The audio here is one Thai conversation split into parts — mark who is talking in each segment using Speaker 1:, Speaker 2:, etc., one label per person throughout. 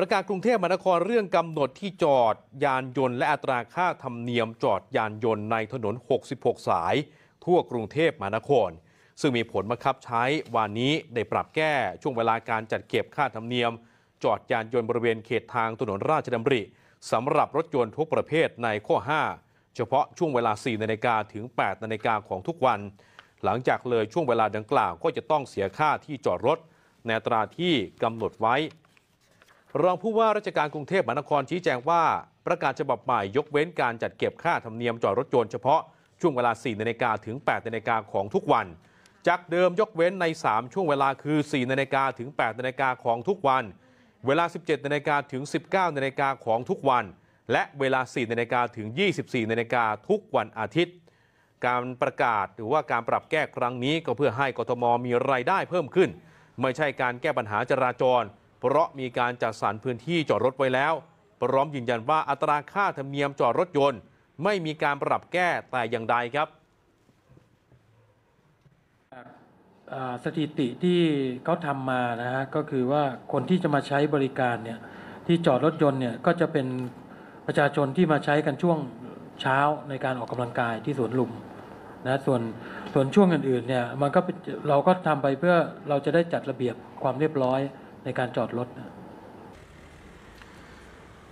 Speaker 1: ประกาศกรุงเทพมหานครเรื่องกำหนดที่จอดยานยนต์ และอัตราค่าธรรมเนียม จอดยานยนต์ในถนน 66 สายทั่วกรุงเทพมหานคร ซึ่งมีผลบังคับใช้วันนี้ได้ปรับแก้ช่วงเวลาการจัดเก็บค่าธรรมเนียมจอดยานยนต์บริเวณเขตทางถนนราชดำริสำหรับรถยนต์ทุกประเภทในข้อ 5 เฉพาะช่วงเวลา4นาฬิกาถึง 8 นาฬิกาของทุกวัน หลังจากเลยช่วงเวลาดังกล่าวก็จะต้องเสียค่าที่จอดรถในตราที่กำหนดไว้รองผู้ว่าราชการกรุงเทพมหานครชี้แจงว่า ประกาศฉบับใหม่ยกเว้นการจัดเก็บค่าธรรมเนียมจอดรถยนเฉพาะช่วงเวลา 4 นาฬิกาถึง 8 นาฬิกาของทุกวัน จากเดิมยกเว้นใน 3 ช่วงเวลาคือ 4 นาฬิกาถึง 8 นาฬิกาของทุกวัน เวลา 17นาฬิกาถึง 19นาฬิกาของทุกวัน และเวลา 4 นาฬิกาถึง 24 นาฬิกาทุกวันอาทิตย์ การประกาศหรือว่าการปรับแก้ครั้งนี้ก็เพื่อให้กทมมีรายได้เพิ่มขึ้น ไม่ใช่การแก้ปัญหาจราจรเพราะมีการจัดสรรพื้นที่จอดรถไว้แล้ว พร้อมยืนยันว่าอัตราค่าธรรมเนียมจอดรถยนต์ ไม่มีการปรับแก้แต่อย่างใดครับ
Speaker 2: สถิติที่เขาทำมานะฮะก็คือว่าคนที่จะมาใช้บริการเนี่ยที่จอดรถยนต์เนี่ยก็จะเป็นประชาชนที่มาใช้กันช่วงเช้าในการออกกำลังกายที่สวนลุมนะส่วนส่วนช่วงอื่นๆเนี่ยมันก็เราก็ทำไปเพื่อเราจะได้จัดระเบียบความเรียบร้อยในการจอดรถ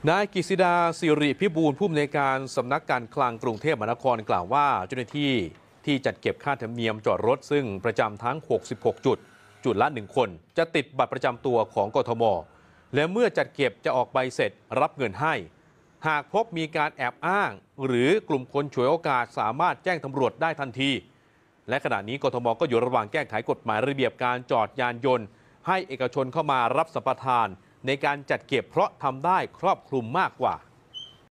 Speaker 1: นายกิษดาสิริพิบูลผู้อำนวยการสำนักการคลังกรุงเทพมหานครกล่าวว่าเจ้าหน้าที่ที่จัดเก็บค่าธรรมเนียมจอดรถซึ่งประจำทั้ง 66 จุดจุดละ1คน จะติดบัตรประจำตัวของกทม และเมื่อจัดเก็บจะออกใบเสร็จรับเงินให้ หากพบมีการแอบอ้างหรือกลุ่มคนฉวยโอกาส สามารถแจ้งตำรวจได้ทันที และขณะนี้กทมก็อยู่ระหว่างแก้ไขกฎหมายระเบียบการจอดยานยนต์ให้เอกชนเข้ามารับสัมปทาน ในการจัดเก็บเพราะทำได้ครอบคลุมมากกว่า